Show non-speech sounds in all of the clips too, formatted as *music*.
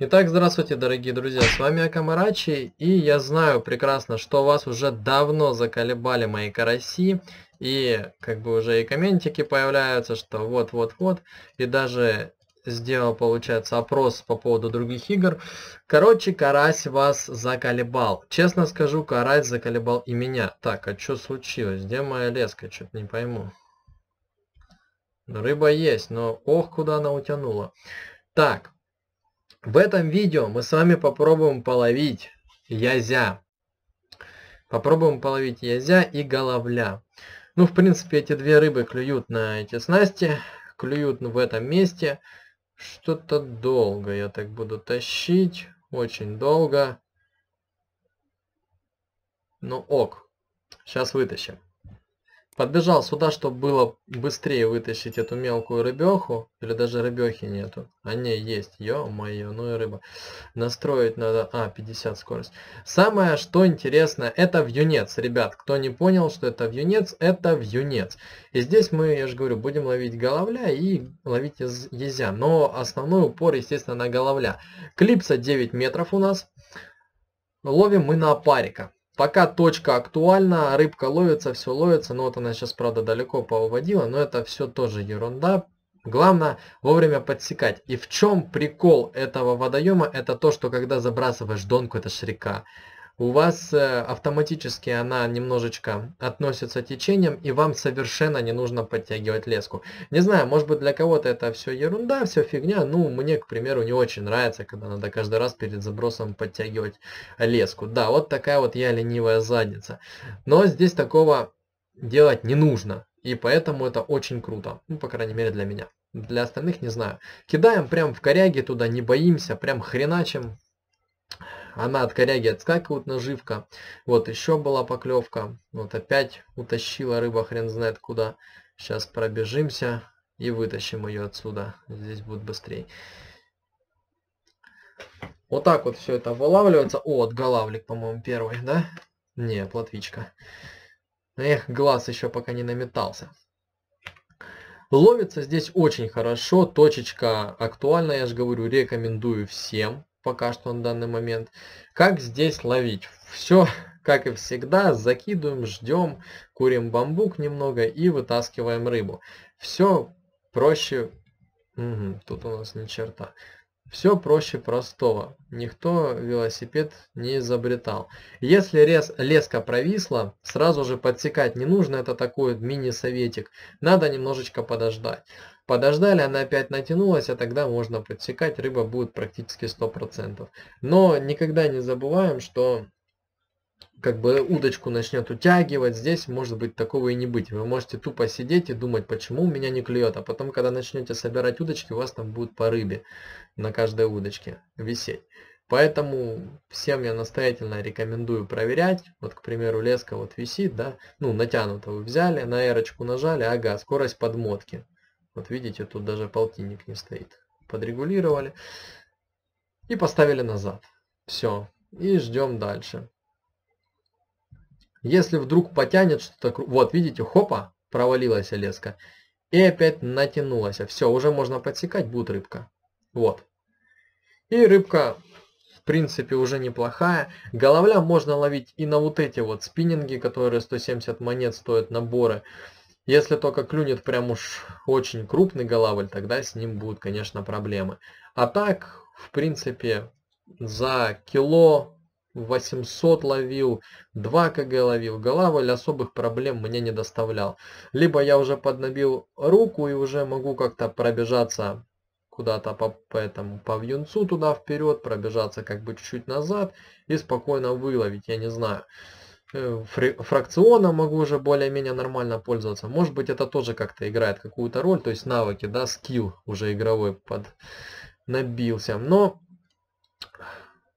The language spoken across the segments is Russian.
Итак, здравствуйте, дорогие друзья, с вами Акамарачи, и я знаю прекрасно, что вас уже давно заколебали мои караси, и как бы уже и комментики появляются, что вот-вот-вот, и даже сделал, получается, опрос по поводу других игр. Короче, карась вас заколебал. Честно скажу, карась заколебал и меня. Так, а что случилось? Где моя леска? Что-то не пойму. Ну, рыба есть, но ох, куда она утянула. Так, в этом видео мы с вами попробуем половить язя. Попробуем половить язя и головля. Ну, в принципе, эти две рыбы клюют на эти снасти, клюют в этом месте. Что-то долго я так буду тащить, очень долго. Ну ок, сейчас вытащим. Подбежал сюда, чтобы было быстрее вытащить эту мелкую рыбеху. Или даже рыбехи нету. А не, есть. Ё-моё, ну и рыба. Настроить надо... А, 50 скорость. Самое, что интересно, это вьюнец, ребят. Кто не понял, что это вьюнец, это вьюнец. И здесь мы, я же говорю, будем ловить головля и ловить езя. Но основной упор, естественно, на головля. Клипса 9 метров у нас. Ловим мы на опарика. Пока точка актуальна, рыбка ловится, все ловится. Но вот она сейчас, правда, далеко поуводила, но это все тоже ерунда. Главное вовремя подсекать. И в чем прикол этого водоема, это то, что когда забрасываешь донку, это шрика. река у вас э, автоматически она немножечко относится течением, и вам совершенно не нужно подтягивать леску. Не знаю, может быть для кого-то это все ерунда, все фигня, ну мне, к примеру, не очень нравится, когда надо каждый раз перед забросом подтягивать леску. Да, вот такая вот я ленивая задница. Но здесь такого делать не нужно, и поэтому это очень круто, ну, по крайней мере для меня. Для остальных не знаю. Кидаем прям в коряги туда, не боимся, прям хреначим. Она от коряги отскакивает наживка. Вот еще была поклевка. Вот опять утащила рыба, хрен знает куда. Сейчас пробежимся и вытащим ее отсюда. Здесь будет быстрее. Вот так вот все это вылавливается. О, от голавлик, по-моему, первый, да? Не, платвичка. Эх, глаз еще пока не наметался. Ловится здесь очень хорошо, точечка актуальна, я же говорю, рекомендую всем пока что на данный момент. Как здесь ловить? Все, *laughs* как и всегда, закидываем, ждем, курим бамбук немного и вытаскиваем рыбу. Все проще... Угу, тут у нас ни черта. Все проще простого. Никто велосипед не изобретал. Если рез, леска провисла, сразу же подсекать не нужно, это такой мини-советик. Надо немножечко подождать. Подождали, она опять натянулась, а тогда можно подсекать, рыба будет практически 100%. Но никогда не забываем, что как бы удочку начнет утягивать, здесь может быть такого и не быть. Вы можете тупо сидеть и думать, почему у меня не клюет, а потом, когда начнете собирать удочки, у вас там будет по рыбе на каждой удочке висеть. Поэтому всем я настоятельно рекомендую проверять. Вот, к примеру, леска вот висит, да, ну, натянуто вы взяли, на эрочку нажали, ага, скорость подмотки. Вот видите, тут даже полтинник не стоит. Подрегулировали и поставили назад. Все. И ждем дальше. Если вдруг потянет что-то... Вот, видите, хопа, провалилась леска. И опять натянулась. Все, уже можно подсекать, будет рыбка. Вот. И рыбка, в принципе, уже неплохая. Головля можно ловить и на вот эти вот спиннинги, которые 170 монет стоят наборы. Если только клюнет прям уж очень крупный голавль, тогда с ним будут, конечно, проблемы. А так, в принципе, за кило 800 ловил, 2 кг ловил, голавль особых проблем мне не доставлял. Либо я уже поднабил руку и уже могу как-то пробежаться куда-то по, по этому по вьюнцу туда вперед, пробежаться как бы чуть-чуть назад и спокойно выловить, я не знаю. Э, фракционом могу уже более-менее нормально пользоваться. Может быть, это тоже как-то играет какую-то роль, то есть навыки, да, скилл уже игровой под набился. Но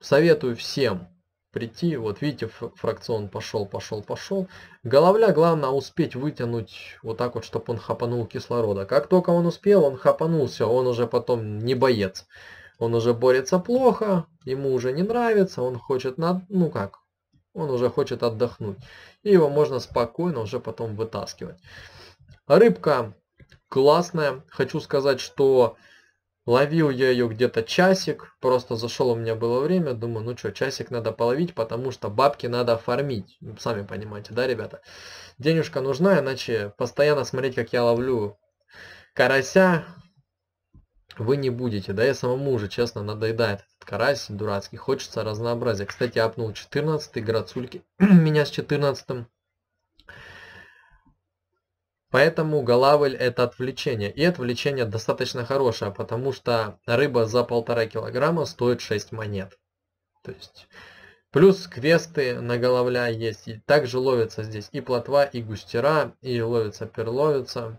советую всем прийти. Вот видите, фракцион пошел, пошел, пошел. Головля, главное, успеть вытянуть вот так вот, чтобы он хапанул кислорода. Как только он успел, он хапанулся, он уже потом не боец. Он уже борется плохо, ему уже не нравится, он хочет, на, ну как, он уже хочет отдохнуть. И его можно спокойно уже потом вытаскивать. Рыбка классная. Хочу сказать, что ловил я ее где-то часик. Просто зашел, у меня было время. Думаю, ну что, часик надо половить, потому что бабки надо фармить. Ну, сами понимаете, да, ребята? Денежка нужна, иначе постоянно смотреть, как я ловлю карася, вы не будете. Да я самому уже, честно, надоедает этот карась дурацкий. Хочется разнообразия. Кстати, апнул 14-й грацульки. *clears throat* Меня с 14-м. Поэтому голавль это отвлечение. И отвлечение достаточно хорошее, потому что рыба за полтора килограмма стоит 6 монет. То есть... Плюс квесты на головля есть. И также ловится здесь и плотва, и густера, и ловится перловится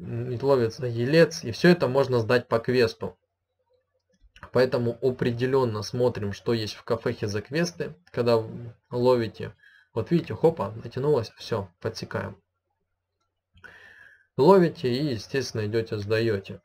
ловится елец, и все это можно сдать по квесту. Поэтому определенно смотрим, что есть в кафехе за квесты, когда ловите. Вот видите, хопа, натянулось, все, подсекаем. Ловите и, естественно, идете, сдаете.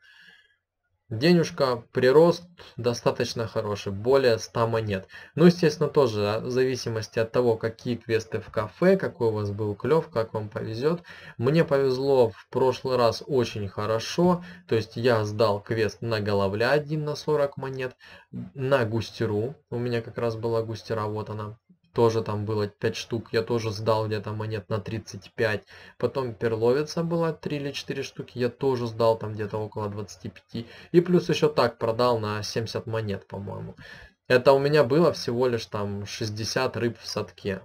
Денежка, прирост достаточно хороший, более 100 монет. Ну, естественно, тоже а, в зависимости от того, какие квесты в кафе, какой у вас был клев, как вам повезет. Мне повезло в прошлый раз очень хорошо, то есть я сдал квест на головля один на 40 монет, на густеру, у меня как раз была густера, вот она, тоже там было 5 штук, я тоже сдал где-то монет на 35. Потом перловица была 3 или 4 штуки, я тоже сдал там где-то около 25. И плюс еще так продал на 70 монет, по-моему. Это у меня было всего лишь там 60 рыб в садке.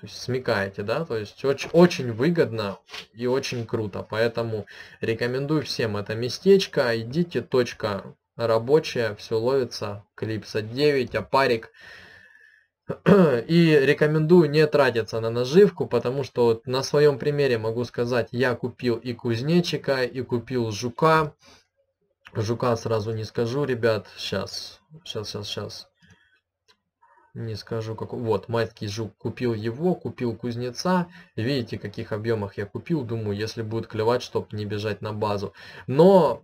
То есть смекаете, да? То есть очень, очень выгодно и очень круто. Поэтому рекомендую всем это местечко. Идите, точка рабочая, все ловится. Клипса 9, а парик *clears throat* И рекомендую не тратиться на наживку, потому что вот на своем примере могу сказать, я купил и кузнечика, и купил жука. Жука сразу не скажу, ребят, сейчас, сейчас, сейчас, сейчас. Не скажу, как... Вот, майский жук купил его, купил кузнеца. Видите, каких объемах я купил. Думаю, если будет клевать, чтобы не бежать на базу. Но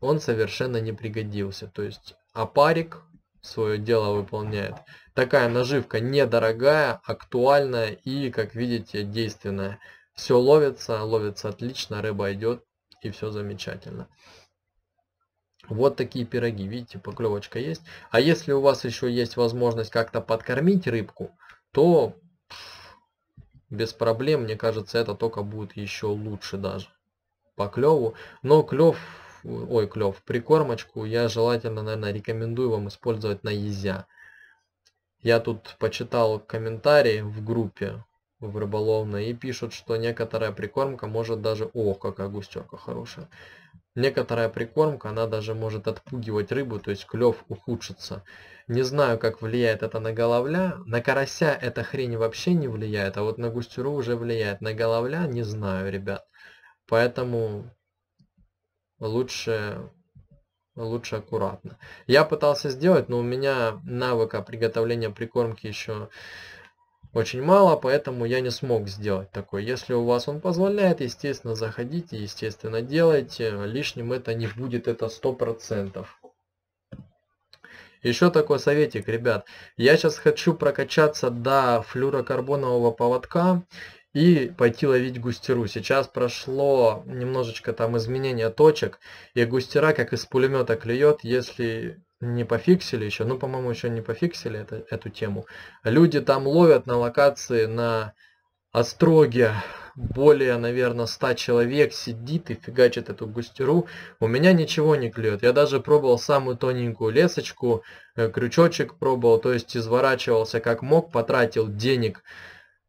он совершенно не пригодился. То есть опарик а свое дело выполняет. Такая наживка недорогая, актуальная и, как видите, действенная. Все ловится, ловится отлично, рыба идет и все замечательно. Вот такие пироги, видите, поклевочка есть. А если у вас еще есть возможность как-то подкормить рыбку, то без проблем, мне кажется, это только будет еще лучше даже по клеву. Но клев ой, клев, прикормочку я желательно, наверное, рекомендую вам использовать на езя. Я тут почитал комментарии в группе в рыболовной и пишут, что некоторая прикормка может даже... О, какая густерка хорошая. Некоторая прикормка, она даже может отпугивать рыбу, то есть клев ухудшится. Не знаю, как влияет это на головля. На карася эта хрень вообще не влияет, а вот на густеру уже влияет. На головля не знаю, ребят. Поэтому лучше, лучше аккуратно. Я пытался сделать, но у меня навыка приготовления прикормки еще очень мало, поэтому я не смог сделать такой. Если у вас он позволяет, естественно, заходите, естественно, делайте. Лишним это не будет, это сто процентов. Еще такой советик, ребят. Я сейчас хочу прокачаться до флюрокарбонового поводка и пойти ловить густеру. Сейчас прошло немножечко там изменение точек, и густера как из пулемета клюет, если не пофиксили еще, ну, по-моему, еще не пофиксили это, эту тему. Люди там ловят на локации на Остроге более, наверное, 100 человек сидит и фигачит эту густеру. У меня ничего не клюет. Я даже пробовал самую тоненькую лесочку, э, крючочек пробовал, то есть изворачивался как мог, потратил денег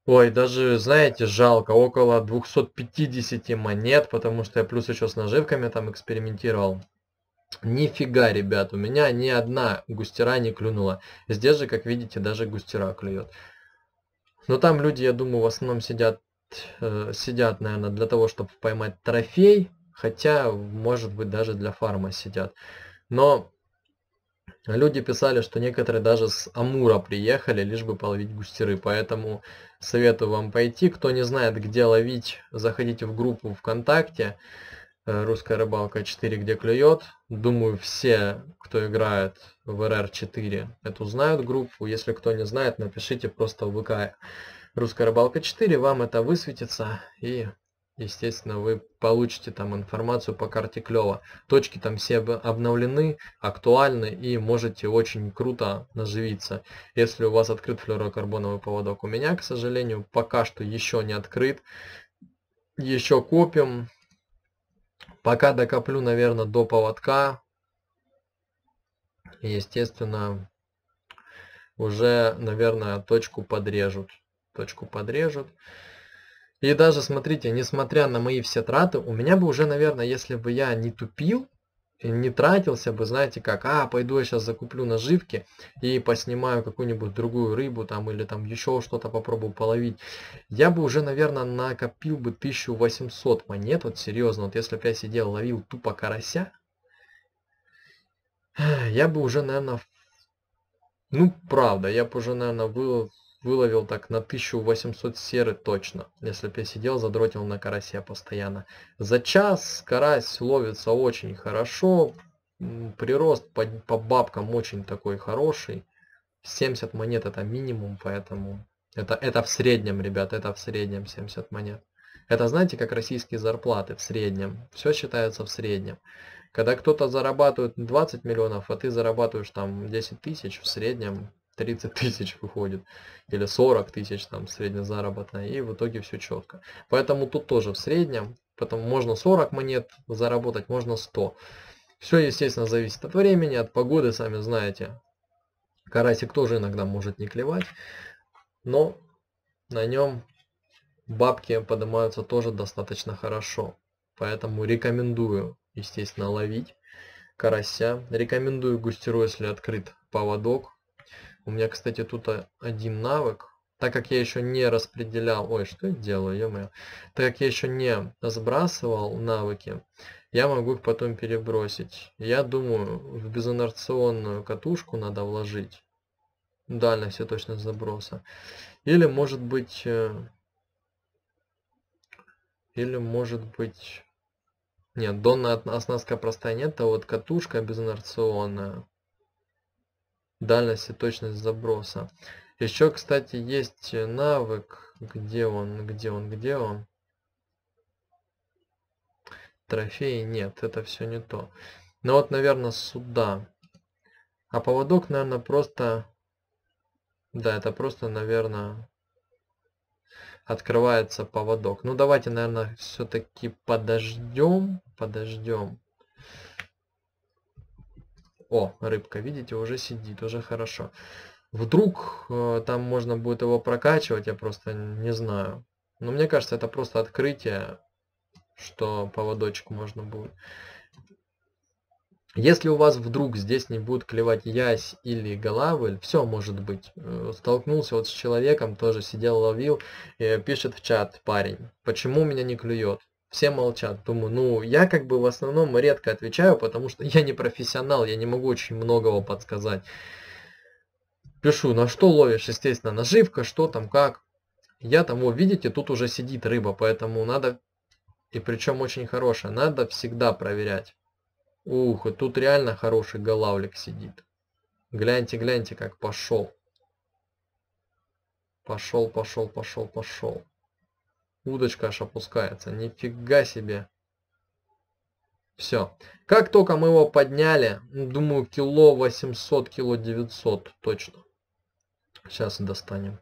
Ой, даже, знаете, жалко, около 250 монет, потому что я плюс еще с наживками там экспериментировал. Нифига, ребят, у меня ни одна густера не клюнула. Здесь же, как видите, даже густера клюет. Но там люди, я думаю, в основном сидят, э, сидят, наверное, для того, чтобы поймать трофей. Хотя, может быть, даже для фарма сидят. Но Люди писали, что некоторые даже с Амура приехали, лишь бы половить густеры, поэтому советую вам пойти. Кто не знает, где ловить, заходите в группу ВКонтакте э, «Русская рыбалка 4», где клюет. Думаю, все, кто играет в РР-4, эту знают группу. Если кто не знает, напишите просто в ВК «Русская рыбалка 4», вам это высветится и Естественно, вы получите там информацию по карте клёво. Точки там все обновлены, актуальны и можете очень круто наживиться, если у вас открыт флюорокарбоновый поводок. У меня, к сожалению, пока что еще не открыт. Еще купим. Пока докоплю, наверное, до поводка. Естественно, уже, наверное, точку подрежут. Точку подрежут. И даже, смотрите, несмотря на мои все траты, у меня бы уже, наверное, если бы я не тупил, и не тратился бы, знаете, как, а, пойду я сейчас закуплю наживки и поснимаю какую-нибудь другую рыбу там или там еще что-то попробую половить, я бы уже, наверное, накопил бы 1800 монет, вот серьезно, вот если бы я сидел, ловил тупо карася, я бы уже, наверное, ну, правда, я бы уже, наверное, был Выловил так на 1800 серы точно, если бы я сидел, задротил на карася постоянно. За час карась ловится очень хорошо, прирост по, по бабкам очень такой хороший. 70 монет это минимум, поэтому это, это в среднем, ребят, это в среднем 70 монет. Это знаете, как российские зарплаты в среднем. Все считается в среднем. Когда кто-то зарабатывает 20 миллионов, а ты зарабатываешь там 10 тысяч в среднем, 30 тысяч выходит, или 40 тысяч там среднезаработная, и в итоге все четко. Поэтому тут тоже в среднем, потом можно 40 монет заработать, можно 100. Все, естественно, зависит от времени, от погоды, сами знаете. Карасик тоже иногда может не клевать, но на нем бабки поднимаются тоже достаточно хорошо. Поэтому рекомендую, естественно, ловить карася. Рекомендую густеру, если открыт поводок, у меня, кстати, тут один навык. Так как я еще не распределял... Ой, что я делаю, ё-моё. Так как я еще не сбрасывал навыки, я могу их потом перебросить. Я думаю, в безинерционную катушку надо вложить. Дальность все точно заброса. Или, может быть... Э, или, может быть... Нет, донная оснастка простая нет, а вот катушка безинерционная дальность и точность заброса. Еще, кстати, есть э, навык, где он, где он, где он. Трофеи нет, это все не то. Но ну вот, наверное, сюда. А поводок, наверное, просто... Да, это просто, наверное, открывается поводок. Ну, давайте, наверное, все-таки подождем, подождем. О, рыбка, видите, уже сидит, уже хорошо. Вдруг э, там можно будет его прокачивать, я просто не знаю. Но мне кажется, это просто открытие, что поводочек можно будет. Если у вас вдруг здесь не будут клевать ясь или голавль, все может быть. Э, столкнулся вот с человеком, тоже сидел, ловил, э, пишет в чат парень, почему меня не клюет? все молчат. Думаю, ну, я как бы в основном редко отвечаю, потому что *laughs* я не профессионал, я не могу очень многого подсказать. Пишу, на что ловишь, естественно, наживка, что там, как. Я там, вот видите, тут уже сидит рыба, поэтому надо, и причем очень хорошая, надо всегда проверять. Ух, и тут реально хороший голавлик сидит. Гляньте, гляньте, как пошел. Пошел, пошел, пошел, пошел. Удочка аж опускается. Нифига себе. Все. Как только мы его подняли, ну, думаю, кило 800, кило 900 точно. Сейчас достанем.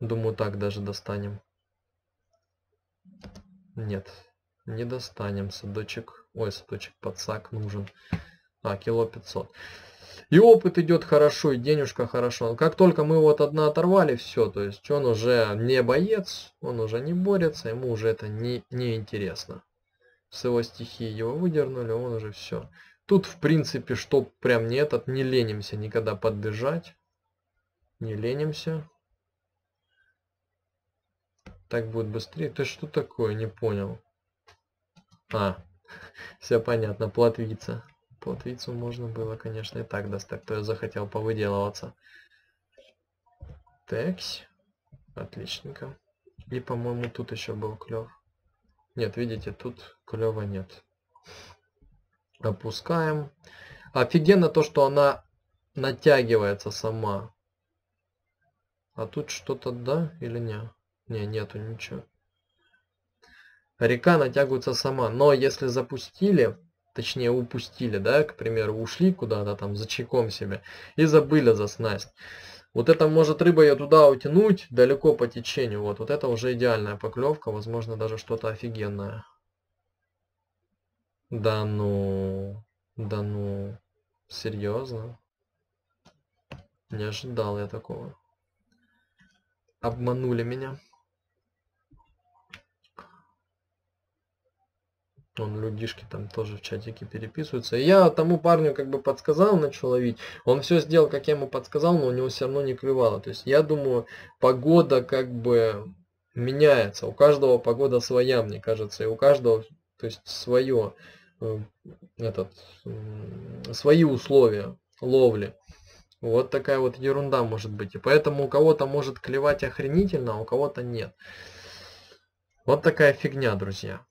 Думаю, так даже достанем. Нет, не достанем. Садочек, ой, садочек, подсак нужен. А, кило 500. И опыт идет хорошо, и денежка хорошо. Но как только мы вот одна оторвали, все, то есть он уже не боец, он уже не борется, ему уже это не, не интересно. С его стихии его выдернули, он уже все. Тут, в принципе, что прям не этот, не ленимся никогда поддержать. Не ленимся. Так будет быстрее. Ты что такое? Не понял. А, *laughs* все понятно, платвица. Плотвицу можно было, конечно, и так достать, кто захотел повыделываться. Текс. Отличненько. И, по-моему, тут еще был клев. Нет, видите, тут клева нет. Опускаем. Офигенно то, что она натягивается сама. А тут что-то да или не? Не, нету ничего. Река натягивается сама. Но если запустили, точнее упустили, да, к примеру, ушли куда-то там за чайком себе и забыли за снасть. Вот это может рыба ее туда утянуть, далеко по течению. Вот, вот это уже идеальная поклевка, возможно, даже что-то офигенное. Да ну, да ну, серьезно? Не ожидал я такого. Обманули меня. он людишки там тоже в чатике переписываются. И я тому парню как бы подсказал, начал ловить. Он все сделал, как я ему подсказал, но у него все равно не клевало. То есть я думаю, погода как бы меняется. У каждого погода своя, мне кажется, и у каждого, то есть свое, э, этот, свои условия ловли. Вот такая вот ерунда может быть. И поэтому у кого-то может клевать охренительно, а у кого-то нет. Вот такая фигня, друзья.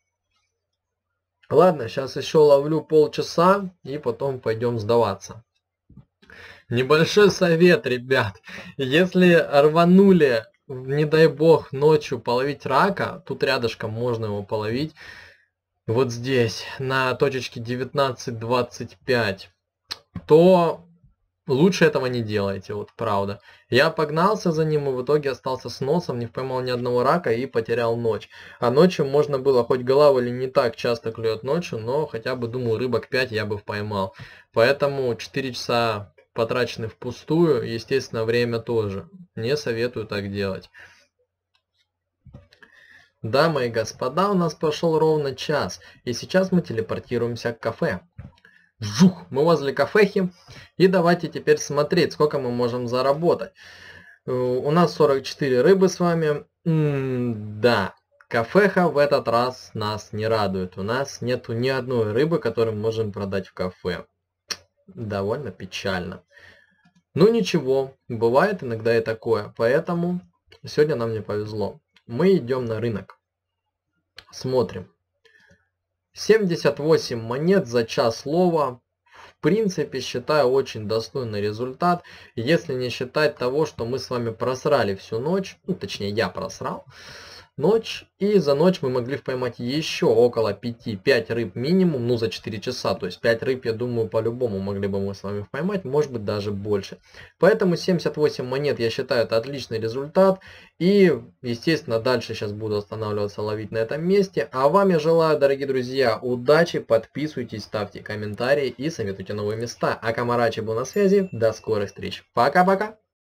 Ладно, сейчас еще ловлю полчаса и потом пойдем сдаваться. Небольшой совет, ребят. Если рванули, не дай бог, ночью половить рака, тут рядышком можно его половить, вот здесь, на точечке 19.25, то Лучше этого не делайте, вот правда. Я погнался за ним и в итоге остался с носом, не поймал ни одного рака и потерял ночь. А ночью можно было, хоть голова или не так часто клюет ночью, но хотя бы, думаю, рыбок 5 я бы поймал. Поэтому 4 часа потрачены впустую, естественно, время тоже. Не советую так делать. Дамы и господа, у нас прошел ровно час, и сейчас мы телепортируемся к кафе. Жух, мы возле кафехи. И давайте теперь смотреть, сколько мы можем заработать. Э, у нас 44 рыбы с вами. М да, кафеха в этот раз нас не радует. У нас нету ни одной рыбы, которую мы можем продать в кафе. Довольно печально. Ну ничего, бывает иногда и такое. Поэтому сегодня нам не повезло. Мы идем на рынок. Смотрим. 78 монет за час лова. В принципе, считаю очень достойный результат, если не считать того, что мы с вами просрали всю ночь, ну, точнее я просрал ночь, и за ночь мы могли поймать еще около 5-5 рыб минимум, ну за 4 часа, то есть 5 рыб, я думаю, по-любому могли бы мы с вами поймать, может быть даже больше. Поэтому 78 монет, я считаю, это отличный результат, и, естественно, дальше сейчас буду останавливаться ловить на этом месте. А вам я желаю, дорогие друзья, удачи, подписывайтесь, ставьте комментарии и советуйте новые места. А Камарачи был на связи, до скорых встреч, пока-пока!